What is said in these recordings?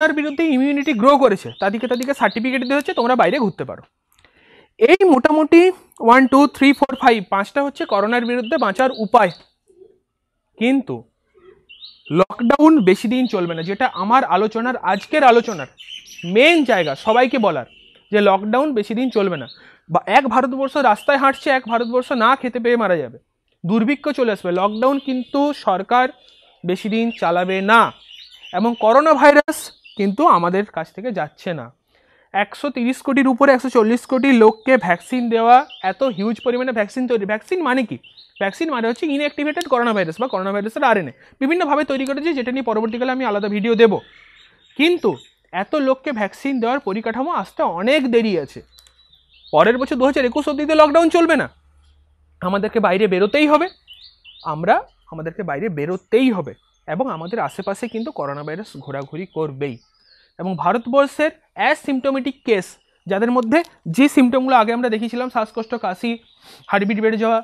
করোনার বিরুদ্ধে immunity grow করেছে তাদেরকে তাদেরকে সার্টিফিকেট দিয়ে হচ্ছে তোমরা বাইরে ঘুরতে পারো এই মোটামুটি one two three four five পাঁচটা হচ্ছে করোনার বিরুদ্ধে বাঁচার উপায় কিন্তু লকডাউন বেশি দিন চলবে না যেটা আমার আলোচনার আজকের আলোচনার মেন জায়গা সবাইকে বলার যে লকডাউন বেশি দিন চলবে না বা এক ভারতবর্ষ রাস্তায় হাঁটছে এক ভারতবর্ষ না খেতে পেয়ে মারা যাবে দুর্ভিক্ষ চলে আসবে লকডাউন কিন্তু সরকার বেশি দিন চালাবে না এবং করোনা ভাইরাস কিন্তু আমাদের কাছ থেকে যাচ্ছে না একশো তিরিশ কোটির উপরে একশো চল্লিশ কোটি লোককে ভ্যাকসিন দেওয়া এত হিউজ পরিমাণে ভ্যাকসিন তৈরি ভ্যাকসিন মানে কি ভ্যাকসিন মানে হচ্ছে ইনঅ্যাক্টিভেটেড করোনা ভাইরাস বা করোনা ভাইরাসের আর এনে বিভিন্নভাবে তৈরি করেছে যেটা নিয়ে পরবর্তীকালে আমি আলাদা ভিডিও দেব কিন্তু এত লোককে ভ্যাকসিন দেওয়ার পরিকাঠামো আসতে অনেক দেরি আছে পরের বছর দু হাজার একুশ অব্দিতে লকডাউন চলবে না আমাদেরকে বাইরে বেরোতেই হবে আমরা আমাদেরকে বাইরে বেরোতেই হবে এবং আমাদের আশেপাশে কিন্তু করোনা ভাইরাস ঘোরাঘুরি করবেই এবং ভারতবর্ষের অ্যাসিমটোমেটিক কেস যাদের মধ্যে যে সিমটমগুলো আগে আমরা দেখেছিলাম শ্বাসকষ্ট কাশি হার্টবিট বেড়ে যাওয়া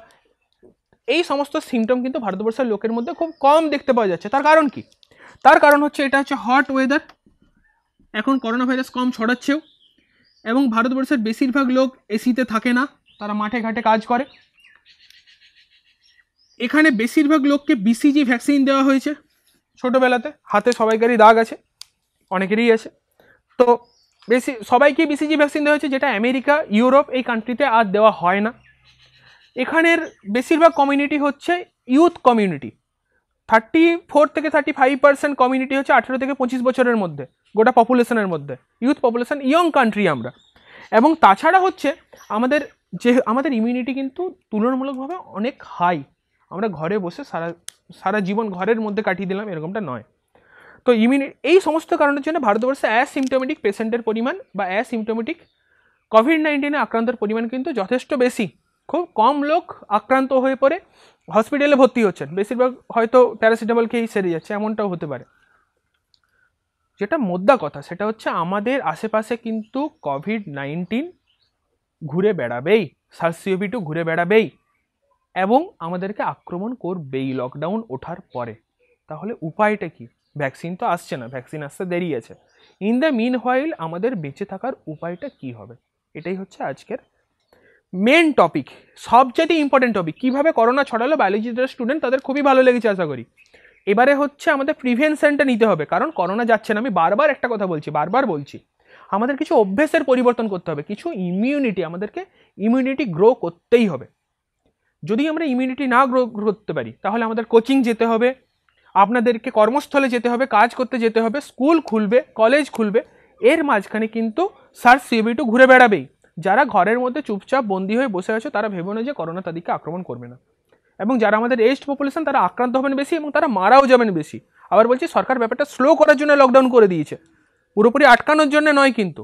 এই সমস্ত সিমটম কিন্তু ভারতবর্ষের লোকের মধ্যে খুব কম দেখতে পাওয়া যাচ্ছে তার কারণ কি তার কারণ হচ্ছে এটা হচ্ছে হট ওয়েদার এখন করোনা ভাইরাস কম ছড়াচ্ছেও এবং ভারতবর্ষের বেশিরভাগ লোক এসিতে থাকে না তারা মাঠে ঘাটে কাজ করে এখানে বেশিরভাগ লোককে বিসিজি ভ্যাকসিন দেওয়া হয়েছে ছোটোবেলাতে হাতে সবাইকারই দাগ আছে অনেকেরই আছে তো বেশি সবাইকে বিসিজি ভ্যাকসিন দেওয়া হয়েছে যেটা আমেরিকা ইউরোপ এই কান্ট্রিতে আর দেওয়া হয় না এখানের বেশিরভাগ কমিউনিটি হচ্ছে ইউথ কমিউনিটি থার্টি ফোর থেকে থার্টি ফাইভ পার্সেন্ট কমিউনিটি হচ্ছে আঠেরো থেকে পঁচিশ বছরের মধ্যে গোটা পপুলেশনের মধ্যে ইউথ পপুলেশন ইয়ং কান্ট্রি আমরা এবং তাছাড়া হচ্ছে আমাদের যে আমাদের ইমিউনিটি কিন্তু তুলনামূলকভাবে অনেক হাই আমরা ঘরে বসে সারা সারা জীবন ঘরের মধ্যে কাটিয়ে দিলাম এরকমটা নয় তো ইমিউনি এই সমস্ত কারণের জন্য ভারতবর্ষে অ্যাসিমটোমেটিক পেশেন্টের পরিমাণ বা অ্যাসিমটোমেটিক কোভিড নাইন্টিনে আক্রান্তের পরিমাণ কিন্তু যথেষ্ট বেশি খুব কম লোক আক্রান্ত হয়ে পড়ে হসপিটালে ভর্তি হচ্ছেন বেশিরভাগ হয়তো প্যারাসিটামল খেয়েই সেরে যাচ্ছে এমনটাও হতে পারে যেটা মোদ্দা কথা সেটা হচ্ছে আমাদের আশেপাশে কিন্তু কোভিড নাইন্টিন ঘুরে বেড়াবেই সার্সিওভি টু ঘুরে বেড়াবেই এবং আমাদেরকে আক্রমণ করবেই লকডাউন ওঠার পরে তাহলে উপায়টা কি ভ্যাকসিন তো আসছে না ভ্যাকসিন আসতে দেরি আছে ইন দ্য মিন হোয়াইল আমাদের বেঁচে থাকার উপায়টা কি হবে এটাই হচ্ছে আজকের মেন টপিক সবচেয়ে ইম্পর্টেন্ট টপিক কীভাবে করোনা ছড়ালো বায়োলজি যারা স্টুডেন্ট তাদের খুবই ভালো লেগেছে আশা করি এবারে হচ্ছে আমাদের প্রিভেনশনটা নিতে হবে কারণ করোনা যাচ্ছে না আমি বারবার একটা কথা বলছি বারবার বলছি আমাদের কিছু অভ্যেসের পরিবর্তন করতে হবে কিছু ইমিউনিটি আমাদেরকে ইমিউনিটি গ্রো করতেই হবে যদি আমরা ইমিউনিটি না গ্রো করতে পারি তাহলে আমাদের কোচিং যেতে হবে আপনাদেরকে কর্মস্থলে যেতে হবে কাজ করতে যেতে হবে স্কুল খুলবে কলেজ খুলবে এর মাঝখানে কিন্তু সার্চ সিবিটু ঘুরে বেড়াবেই যারা ঘরের মধ্যে চুপচাপ বন্দি হয়ে বসে আছে তারা ভেবে না যে করোনা তাদেরকে আক্রমণ করবে না এবং যারা আমাদের এজড পপুলেশন তারা আক্রান্ত হবেন বেশি এবং তারা মারাও যাবেন বেশি আবার বলছি সরকার ব্যাপারটা স্লো করার জন্য লকডাউন করে দিয়েছে পুরোপুরি আটকানোর জন্য নয় কিন্তু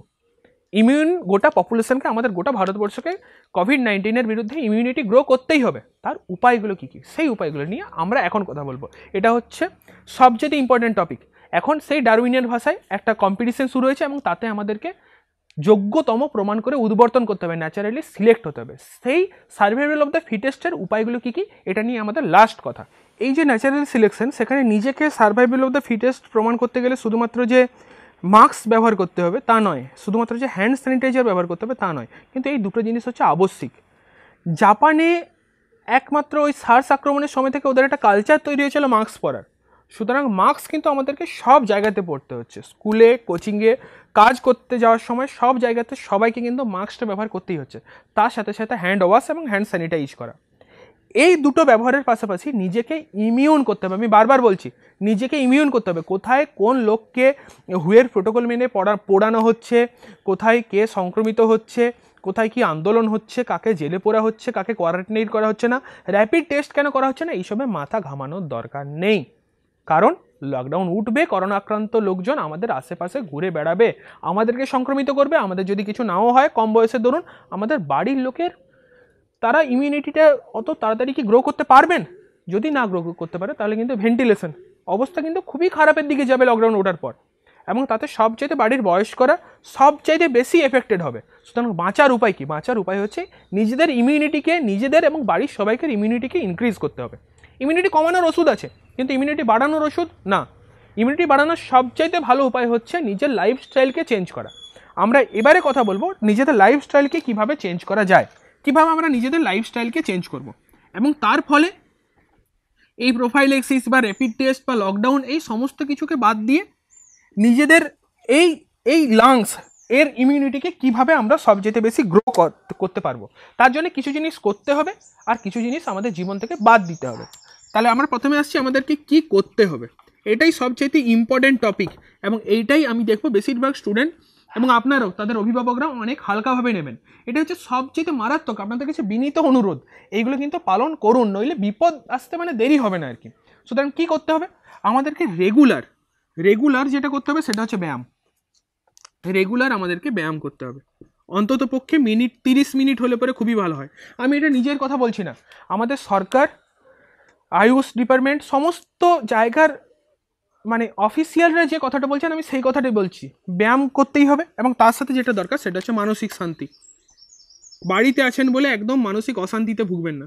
ইমিউন গোটা পপুলেশনকে আমাদের গোটা ভারতবর্ষকে কোভিড নাইন্টিনের বিরুদ্ধে ইমিউনিটি গ্রো করতেই হবে তার উপায়গুলো কী কী সেই উপায়গুলো নিয়ে আমরা এখন কথা বলবো এটা হচ্ছে সবচেয়ে ইম্পর্ট্যান্ট টপিক এখন সেই ডারউইনের ভাষায় একটা কম্পিটিশন শুরু হয়েছে এবং তাতে আমাদেরকে যোগ্যতম প্রমাণ করে উদ্বর্তন করতে হবে ন্যাচারালি সিলেক্ট হতে হবে সেই সার্ভাইভাল অফ দ্য ফিটেস্টের উপায়গুলো কী কী এটা নিয়ে আমাদের লাস্ট কথা এই যে ন্যাচারাল সিলেকশন সেখানে নিজেকে সার্ভাইভাল অফ দ্য ফিটেস্ট প্রমাণ করতে গেলে শুধুমাত্র যে মাস্ক ব্যবহার করতে হবে তা নয় শুধুমাত্র যে হ্যান্ড স্যানিটাইজার ব্যবহার করতে হবে তা নয় কিন্তু এই দুটো জিনিস হচ্ছে আবশ্যিক জাপানে একমাত্র ওই সার্স আক্রমণের সময় থেকে ওদের একটা কালচার তৈরি হয়েছিল মাস্ক পরার সুতরাং মাস্ক কিন্তু আমাদেরকে সব জায়গাতে পড়তে হচ্ছে স্কুলে কোচিংয়ে কাজ করতে যাওয়ার সময় সব জায়গাতে সবাইকে কিন্তু মাস্কটা ব্যবহার করতেই হচ্ছে তার সাথে সাথে হ্যান্ড ওয়াশ এবং হ্যান্ড স্যানিটাইজ করা এই দুটো ব্যবহারের পাশাপাশি নিজেকে ইমিউন করতে হবে আমি বারবার বলছি নিজেকে ইমিউন করতে হবে কোথায় কোন লোককে হুয়ের প্রোটোকল মেনে পড়া পোড়ানো হচ্ছে কোথায় কে সংক্রমিত হচ্ছে কোথায় কি আন্দোলন হচ্ছে কাকে জেলে পোড়া হচ্ছে কাকে কোয়ারেন্টাইন করা হচ্ছে না র্যাপিড টেস্ট কেন করা হচ্ছে না এইসবে মাথা ঘামানোর দরকার নেই কারণ লকডাউন উঠবে করোনা আক্রান্ত লোকজন আমাদের আশেপাশে ঘুরে বেড়াবে আমাদেরকে সংক্রমিত করবে আমাদের যদি কিছু নাও হয় কম বয়সে ধরুন আমাদের বাড়ির লোকের তারা ইমিউনিটিটা অত তাড়াতাড়ি কি গ্রো করতে পারবেন যদি না গ্রো করতে পারে তাহলে কিন্তু ভেন্টিলেশন অবস্থা কিন্তু খুবই খারাপের দিকে যাবে লকডাউন ওঠার পর এবং তাতে সবচাইতে বাড়ির বয়স্করা সবচাইতে বেশি এফেক্টেড হবে সুতরাং বাঁচার উপায় কী বাঁচার উপায় হচ্ছে নিজেদের ইমিউনিটিকে নিজেদের এবং বাড়ির সবাইকে ইমিউনিটিকে ইনক্রিজ করতে হবে ইমিউনিটি কমানোর ওষুধ আছে কিন্তু ইমিউনিটি বাড়ানোর ওষুধ না ইমিউনিটি বাড়ানোর সবচাইতে ভালো উপায় হচ্ছে নিজের লাইফস্টাইলকে চেঞ্জ করা আমরা এবারে কথা বলবো নিজেদের লাইফস্টাইলকে কিভাবে চেঞ্জ করা যায় কীভাবে আমরা নিজেদের লাইফস্টাইলকে চেঞ্জ করব। এবং তার ফলে এই প্রোফাইল এক্সিস বা র্যাপিড টেস্ট বা লকডাউন এই সমস্ত কিছুকে বাদ দিয়ে নিজেদের এই এই লাংস এর ইমিউনিটিকে কিভাবে আমরা সবচেয়ে বেশি গ্রো করতে পারবো তার জন্য কিছু জিনিস করতে হবে আর কিছু জিনিস আমাদের জীবন থেকে বাদ দিতে হবে তাহলে আমরা প্রথমে আসছি আমাদেরকে কি করতে হবে এটাই সবচেয়ে ইম্পর্ট্যান্ট টপিক এবং এইটাই আমি দেখবো বেশিরভাগ স্টুডেন্ট এবং আপনারাও তাদের অভিভাবকরা অনেক হালকাভাবে নেবেন এটা হচ্ছে সবচেয়ে মারাত্মক আপনাদের কাছে বিনীত অনুরোধ এইগুলো কিন্তু পালন করুন নইলে বিপদ আসতে মানে দেরি হবে না আর কি সুতরাং কী করতে হবে আমাদেরকে রেগুলার রেগুলার যেটা করতে হবে সেটা হচ্ছে ব্যায়াম রেগুলার আমাদেরকে ব্যায়াম করতে হবে অন্তত পক্ষে মিনিট তিরিশ মিনিট হলে পরে খুবই ভালো হয় আমি এটা নিজের কথা বলছি না আমাদের সরকার আয়ুষ ডিপার্টমেন্ট সমস্ত জায়গার মানে অফিসিয়ালরা যে কথাটা বলছেন আমি সেই কথাটাই বলছি ব্যায়াম করতেই হবে এবং তার সাথে যেটা দরকার সেটা হচ্ছে মানসিক শান্তি বাড়িতে আছেন বলে একদম মানসিক অশান্তিতে ভুগবেন না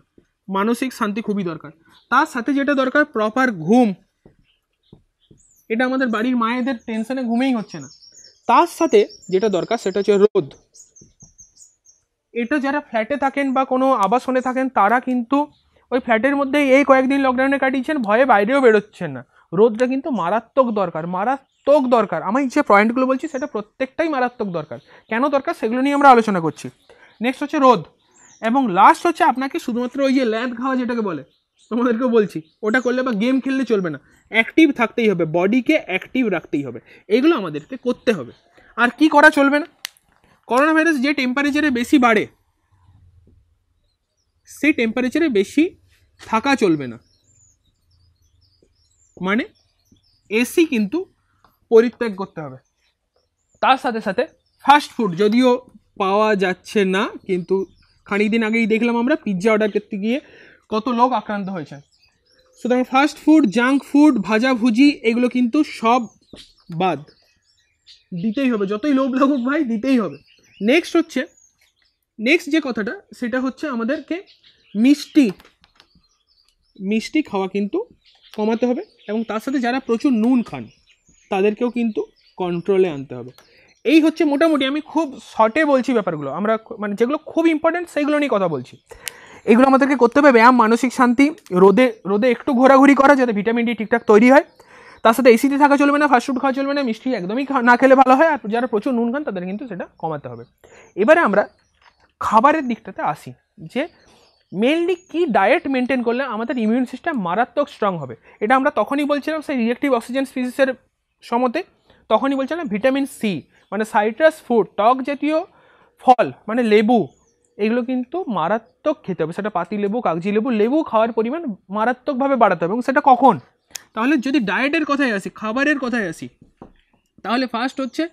মানসিক শান্তি খুবই দরকার তার সাথে যেটা দরকার প্রপার ঘুম এটা আমাদের বাড়ির মায়েদের টেনশনে ঘুমেই হচ্ছে না তার সাথে যেটা দরকার সেটা হচ্ছে রোদ এটা যারা ফ্ল্যাটে থাকেন বা কোনো আবাসনে থাকেন তারা কিন্তু ওই ফ্ল্যাটের মধ্যে এই কয়েকদিন লকডাউনে কাটিয়েছেন ভয়ে বাইরেও বেরোচ্ছেন না রোদটা কিন্তু মারাত্মক দরকার মারাত্মক দরকার আমি যে পয়েন্টগুলো বলছি সেটা প্রত্যেকটাই মারাত্মক দরকার কেন দরকার সেগুলো নিয়ে আমরা আলোচনা করছি নেক্সট হচ্ছে রোদ এবং লাস্ট হচ্ছে আপনাকে শুধুমাত্র ওই যে ল্যাদ খাওয়া যেটাকে বলে তোমাদেরকেও বলছি ওটা করলে বা গেম খেললে চলবে না অ্যাক্টিভ থাকতেই হবে বডিকে অ্যাক্টিভ রাখতেই হবে এগুলো আমাদেরকে করতে হবে আর কি করা চলবে না করোনা ভাইরাস যে টেম্পারেচারে বেশি বাড়ে সেই টেম্পারেচারে বেশি থাকা চলবে না মানে এসি কিন্তু পরিত্যাগ করতে হবে তার সাথে সাথে ফাস্ট ফুড যদিও পাওয়া যাচ্ছে না কিন্তু খানিক দিন আগেই দেখলাম আমরা পিৎজা অর্ডার করতে গিয়ে কত লোক আক্রান্ত হয়েছে সুতরাং ফাস্ট ফুড জাঙ্ক ফুড ভাজাভুজি এগুলো কিন্তু সব বাদ দিতেই হবে যতই লোভ লাগুক ভাই দিতেই হবে নেক্সট হচ্ছে নেক্সট যে কথাটা সেটা হচ্ছে আমাদেরকে মিষ্টি মিষ্টি খাওয়া কিন্তু কমাতে হবে এবং তার সাথে যারা প্রচুর নুন খান তাদেরকেও কিন্তু কন্ট্রোলে আনতে হবে এই হচ্ছে মোটামুটি আমি খুব শর্টে বলছি ব্যাপারগুলো আমরা মানে যেগুলো খুব ইম্পর্টেন্ট সেইগুলো নিয়ে কথা বলছি এগুলো আমাদেরকে করতে হবে ব্যায়াম মানসিক শান্তি রোদে রোদে একটু ঘোরাঘুরি করা যাতে ভিটামিন ডি ঠিকঠাক তৈরি হয় তার সাথে এসিতে থাকা চলবে না ফাস্টফুড খাওয়া চলবে না মিষ্টি একদমই না খেলে ভালো হয় আর যারা প্রচুর নুন খান তাদের কিন্তু সেটা কমাতে হবে এবারে আমরা খাবারের দিকটাতে আসি যে মেনলি কি ডায়েট মেনটেন করলে আমাদের ইমিউন সিস্টেম মারাত্মক স্ট্রং হবে এটা আমরা তখনই বলছিলাম সেই রিয়েক্টিভ অক্সিজেন স্পিসিসের সমতে তখনই বলছিলাম ভিটামিন সি মানে সাইট্রাস ফুড টক জাতীয় ফল মানে লেবু এগুলো কিন্তু মারাত্মক খেতে হবে সেটা পাতি লেবু কাগজি লেবু লেবু খাওয়ার পরিমাণ মারাত্মকভাবে বাড়াতে হবে এবং সেটা কখন তাহলে যদি ডায়েটের কথায় আসি খাবারের কথায় আসি তাহলে ফার্স্ট হচ্ছে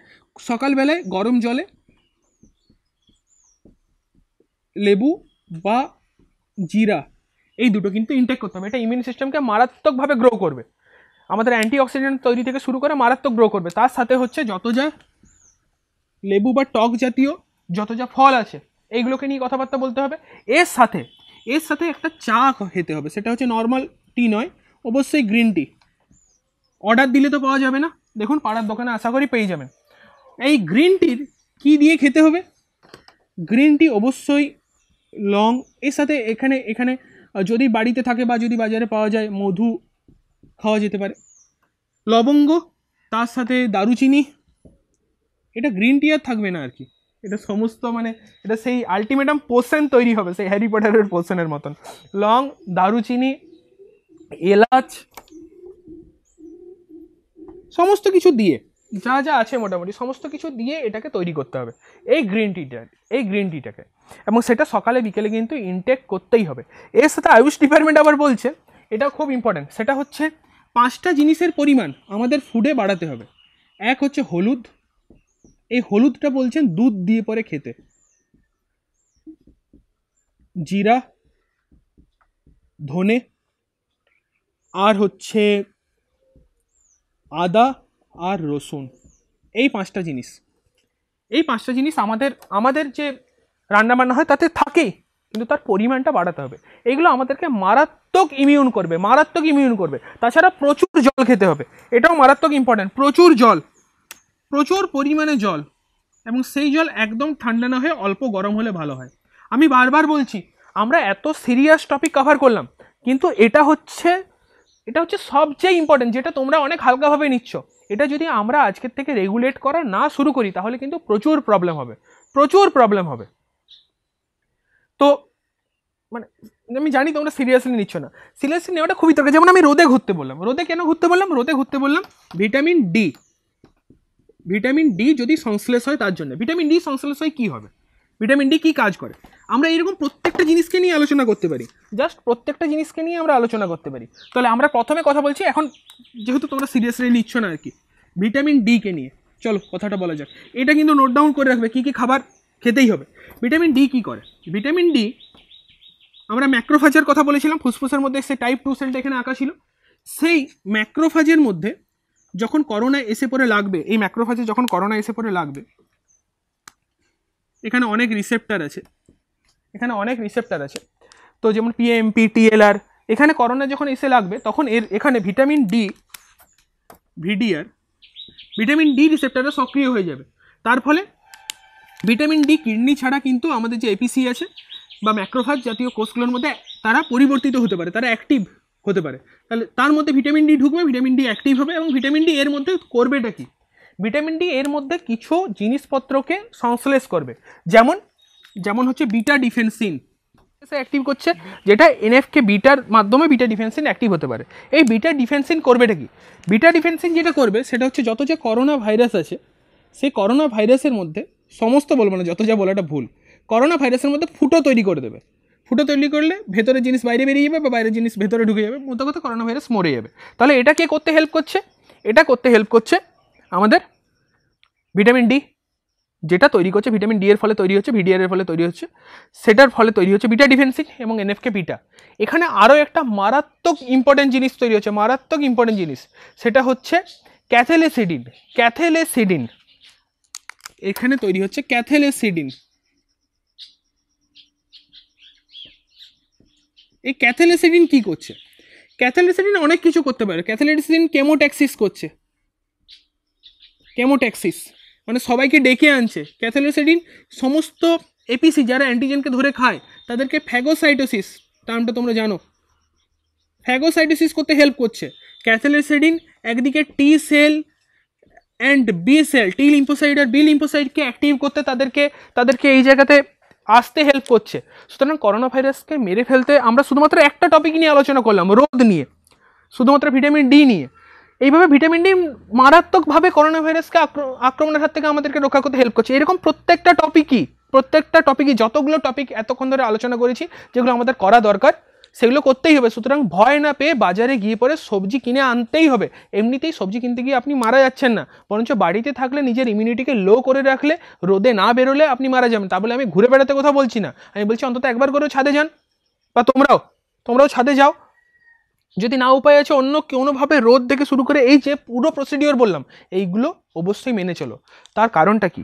সকালবেলায় গরম জলে লেবু বা জিরা এই দুটো কিন্তু ইনটেক করতে হবে এটা ইমিউন সিস্টেমকে মারাত্মকভাবে গ্রো করবে আমাদের অ্যান্টিঅক্সিডেন্ট তৈরি থেকে শুরু করে মারাত্মক গ্রো করবে তার সাথে হচ্ছে যত যা লেবু বা টক জাতীয় যত যা ফল আছে এইগুলোকে নিয়ে কথাবার্তা বলতে হবে এর সাথে এর সাথে একটা চা খেতে হবে সেটা হচ্ছে নর্মাল টি নয় অবশ্যই গ্রিন টি অর্ডার দিলে তো পাওয়া যাবে না দেখুন পাড়ার দোকানে আশা করি পেয়ে যাবেন এই গ্রিন টির কী দিয়ে খেতে হবে গ্রিন টি অবশ্যই লং এর সাথে এখানে এখানে যদি বাড়িতে থাকে বা যদি বাজারে পাওয়া যায় মধু খাওয়া যেতে পারে লবঙ্গ তার সাথে দারুচিনি এটা গ্রিন টি আর থাকবে না আর কি এটা সমস্ত মানে এটা সেই আলটিমেটাম পোর্শন তৈরি হবে সেই হ্যারি পটারের পোর্শনের মতন লং দারুচিনি এলাচ সমস্ত কিছু দিয়ে যা যা আছে মোটামুটি সমস্ত কিছু দিয়ে এটাকে তৈরি করতে হবে এই গ্রিন টিটা এই গ্রিন টিটাকে এবং সেটা সকালে বিকেলে কিন্তু ইনটেক করতেই হবে এর সাথে আয়ুষ ডিপার্টমেন্ট আবার বলছে এটা খুব ইম্পর্ট্যান্ট সেটা হচ্ছে পাঁচটা জিনিসের পরিমাণ আমাদের ফুডে বাড়াতে হবে এক হচ্ছে হলুদ এই হলুদটা বলছেন দুধ দিয়ে পরে খেতে জিরা ধনে আর হচ্ছে আদা আর রসুন এই পাঁচটা জিনিস এই পাঁচটা জিনিস আমাদের আমাদের যে রান্নাবান্না হয় তাতে থাকেই কিন্তু তার পরিমাণটা বাড়াতে হবে এগুলো আমাদেরকে মারাত্মক ইমিউন করবে মারাত্মক ইমিউন করবে তাছাড়া প্রচুর জল খেতে হবে এটাও মারাত্মক ইম্পর্ট্যান্ট প্রচুর জল প্রচুর পরিমাণে জল এবং সেই জল একদম ঠান্ডা না হয়ে অল্প গরম হলে ভালো হয় আমি বারবার বলছি আমরা এত সিরিয়াস টপিক কভার করলাম কিন্তু এটা হচ্ছে এটা হচ্ছে সবচেয়ে ইম্পর্ট্যান্ট যেটা তোমরা অনেক হালকাভাবে নিচ্ছ এটা যদি আমরা আজকের থেকে রেগুলেট করা না শুরু করি তাহলে কিন্তু প্রচুর প্রবলেম হবে প্রচুর প্রবলেম হবে তো মানে আমি জানি তোমরা সিরিয়াসলি নিচ্ছ না সিরিয়াসলি নেওয়াটা খুবই দরকার যেমন আমি রোদে ঘুরতে বললাম রোদে কেন ঘুরতে বললাম রোদে ঘুরতে বললাম ভিটামিন ডি ভিটামিন ডি যদি সংশ্লেষ হয় তার জন্য ভিটামিন ডি সংশ্লেষ হয় কী হবে ভিটামিন ডি কী কাজ করে আমরা এরকম প্রত্যেকটা জিনিসকে নিয়ে আলোচনা করতে পারি জাস্ট প্রত্যেকটা জিনিসকে নিয়ে আমরা আলোচনা করতে পারি তাহলে আমরা প্রথমে কথা বলছি এখন যেহেতু তোমরা সিরিয়াসলি নিচ্ছ না আর কি ভিটামিন ডিকে নিয়ে চলো কথাটা বলা যাক এটা কিন্তু নোট ডাউন করে রাখবে কী কী খাবার খেতেই হবে ভিটামিন ডি কী করে ভিটামিন ডি আমরা ম্যাক্রোফাজের কথা বলেছিলাম ফুসফুসের মধ্যে সে টাইপ টু সেলটা এখানে আঁকা ছিল সেই ম্যাক্রোফাজের মধ্যে যখন করোনা এসে পরে লাগবে এই ম্যাক্রোফাজে যখন করোনা এসে পরে লাগবে এখানে অনেক রিসেপ্টার আছে এখানে অনেক রিসেপ্টার আছে তো যেমন পিএমপি টিএলআর এখানে করোনা যখন এসে লাগবে তখন এর এখানে vitamin D VDR vitamin D রিসেপ্টারটা সক্রিয় হয়ে যাবে তার ফলে ভিটামিন ডি কিডনি ছাড়া কিন্তু আমাদের যে এপিসি আছে বা ম্যাক্রোফাজ জাতীয় কোষগুলোর মধ্যে তারা পরিবর্তিত হতে পারে তারা অ্যাক্টিভ হতে পারে তাহলে তার মধ্যে ভিটামিন ডি ঢুকবে ভিটামিন ডি অ্যাক্টিভ হবে এবং ভিটামিন ডি এর মধ্যে করবেটা কী ভিটামিন ডি এর মধ্যে কিছু জিনিসপত্রকে সংশ্লেষ করবে যেমন যেমন হচ্ছে বিটা ডিফেন্সিন সে অ্যাক্টিভ করছে যেটা এনএফকে বিটার মাধ্যমে বিটা ডিফেন্সিন অ্যাক্টিভ হতে পারে এই বিটা ডিফেন্সিন করবেটা কি বিটা ডিফেন্সিন যেটা করবে সেটা হচ্ছে যত যে করোনা ভাইরাস আছে সেই করোনা ভাইরাসের মধ্যে সমস্ত বলবো না যত যা বলাটা ভুল করোনা ভাইরাসের মধ্যে ফুটো তৈরি করে দেবে ফুটো তৈরি করলে ভেতরের জিনিস বাইরে বেরিয়ে যাবে বা বাইরের জিনিস ভেতরে ঢুকে যাবে মতো কথা করোনা ভাইরাস মরে যাবে তাহলে এটা কে করতে হেল্প করছে এটা করতে হেল্প করছে আমাদের ভিটামিন ডি যেটা তৈরি করছে ভিটামিন ডি এর ফলে তৈরি হচ্ছে ভিডিআর এর ফলে তৈরি হচ্ছে সেটার ফলে তৈরি হচ্ছে বিটা ডিফেন্সিং এবং এনএফকে বিটা এখানে আরও একটা মারাত্মক ইম্পর্টেন্ট জিনিস তৈরি হচ্ছে মারাত্মক ইম্পর্টেন্ট জিনিস সেটা হচ্ছে ক্যাথেলেসিডিন ক্যাথেলেসিডিন এখানে তৈরি হচ্ছে ক্যাথেলেসিডিন এই ক্যাথেলেসিডিন কি করছে ক্যাথেলেসিডিন অনেক কিছু করতে পারে ক্যাথেলেসিডিন কেমোট্যাক্সিস করছে কেমোট্যাক্সিস মানে সবাইকে ডেকে আনছে ক্যাথালোসেডিন সমস্ত এপিসি যারা অ্যান্টিজেনকে ধরে খায় তাদেরকে ফ্যাগোসাইটোসিস টার্মটা তোমরা জানো ফ্যাগোসাইটোসিস করতে হেল্প করছে ক্যাথালোসেডিন একদিকে T cell and B cell T lymphocyte আর বি লিম্পোসাইডকে অ্যাক্টিভ করতে তাদেরকে তাদেরকে এই জায়গাতে আসতে হেল্প করছে সুতরাং করোনা ভাইরাসকে মেরে ফেলতে আমরা শুধুমাত্র একটা টপিক নিয়ে আলোচনা করলাম রোদ নিয়ে শুধুমাত্র ভিটামিন ডি নিয়ে এইভাবে ভিটামিন ডি মারাত্মকভাবে করোনা ভাইরাসকে আক্রমণের হাত থেকে আমাদেরকে রক্ষা করতে হেল্প করছে এরকম প্রত্যেকটা টপিকই প্রত্যেকটা টপিকই যতগুলো টপিক এতক্ষণ ধরে আলোচনা করেছি যেগুলো আমাদের করা দরকার সেগুলো করতেই হবে সুতরাং ভয় না পেয়ে বাজারে গিয়ে পরে সবজি কিনে আনতেই হবে এমনিতেই সবজি কিনতে গিয়ে আপনি মারা যাচ্ছেন না বরঞ্চ বাড়িতে থাকলে নিজের ইমিউনিটিকে লো করে রাখলে রোদে না বেরোলে আপনি মারা যাবেন তা বলে আমি ঘুরে বেড়াতে কথা বলছি না আমি বলছি অন্তত একবার করেও ছাদে যান বা তোমরাও তোমরাও ছাদে যাও যদি না উপায় আছে অন্য কোনোভাবে রোদ থেকে শুরু করে এই যে পুরো প্রসিডিওর বললাম এইগুলো অবশ্যই মেনে চলো তার কারণটা কি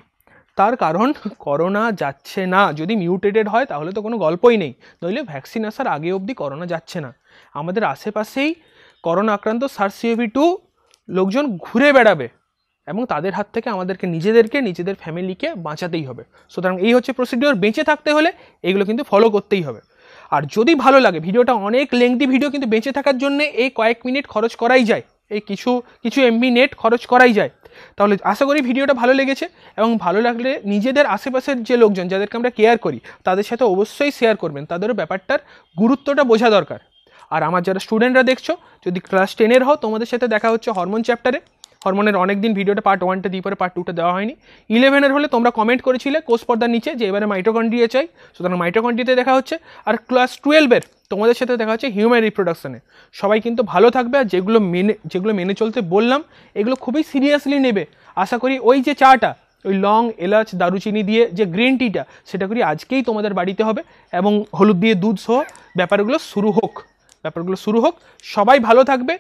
তার কারণ করোনা যাচ্ছে না যদি মিউটেটেড হয় তাহলে তো কোনো গল্পই নেই নইলে ভ্যাকসিন আসার আগে অবধি করোনা যাচ্ছে না আমাদের আশেপাশেই করোনা আক্রান্ত সারসিএভি টু লোকজন ঘুরে বেড়াবে এবং তাদের হাত থেকে আমাদেরকে নিজেদেরকে নিজেদের ফ্যামিলিকে বাঁচাতেই হবে সুতরাং এই হচ্ছে প্রসিডিওর বেঁচে থাকতে হলে এগুলো কিন্তু ফলো করতেই হবে আর যদি ভালো লাগে ভিডিওটা অনেক লেংদি ভিডিও কিন্তু বেঁচে থাকার জন্য এই কয়েক মিনিট খরচ করাই যায় এই কিছু কিছু এমবি নেট খরচ করাই যায় তাহলে আশা করি ভিডিওটা ভালো লেগেছে এবং ভালো লাগলে নিজেদের আশেপাশের যে লোকজন যাদেরকে আমরা কেয়ার করি তাদের সাথে অবশ্যই শেয়ার করবেন তাদেরও ব্যাপারটার গুরুত্বটা বোঝা দরকার আর আমার যারা স্টুডেন্টরা দেখছো যদি ক্লাস টেনের হও তোমাদের সাথে দেখা হচ্ছে হরমোন চ্যাপ্টারে হরমোনের অনেক দিন ভিডিওটা পার্ট ওয়ানটা দিয়ে পরে পার্ট টুটা দেওয়া হয়নি ইলেভেনের হলে তোমরা কমেন্ট করেছিলে কোষ পর্দার নিচে যে এবারে মাইটোকন্ড্রিয়া চাই সুতরাং মাইটোকন্ড্রিয়াতে দেখা হচ্ছে আর ক্লাস টুয়েলভের তোমাদের সাথে দেখা হচ্ছে হিউম্যান রিপ্রোডাকশানে সবাই কিন্তু ভালো থাকবে আর যেগুলো মেনে যেগুলো মেনে চলতে বললাম এগুলো খুবই সিরিয়াসলি নেবে আশা করি ওই যে চাটা ওই লং এলাচ দারুচিনি দিয়ে যে গ্রিন টিটা সেটা করি আজকেই তোমাদের বাড়িতে হবে এবং হলুদ দিয়ে দুধ সহ ব্যাপারগুলো শুরু হোক ব্যাপারগুলো শুরু হোক সবাই ভালো থাকবে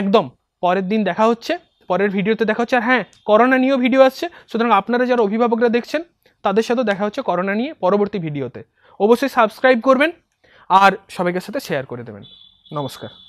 একদম পরের দিন দেখা হচ্ছে পরের ভিডিওতে দেখা হচ্ছে আর হ্যাঁ করোনা নিয়েও ভিডিও আসছে সুতরাং আপনারা যারা অভিভাবকরা দেখছেন তাদের সাথেও দেখা হচ্ছে করোনা নিয়ে পরবর্তী ভিডিওতে অবশ্যই সাবস্ক্রাইব করবেন আর সবাইকার সাথে শেয়ার করে দেবেন নমস্কার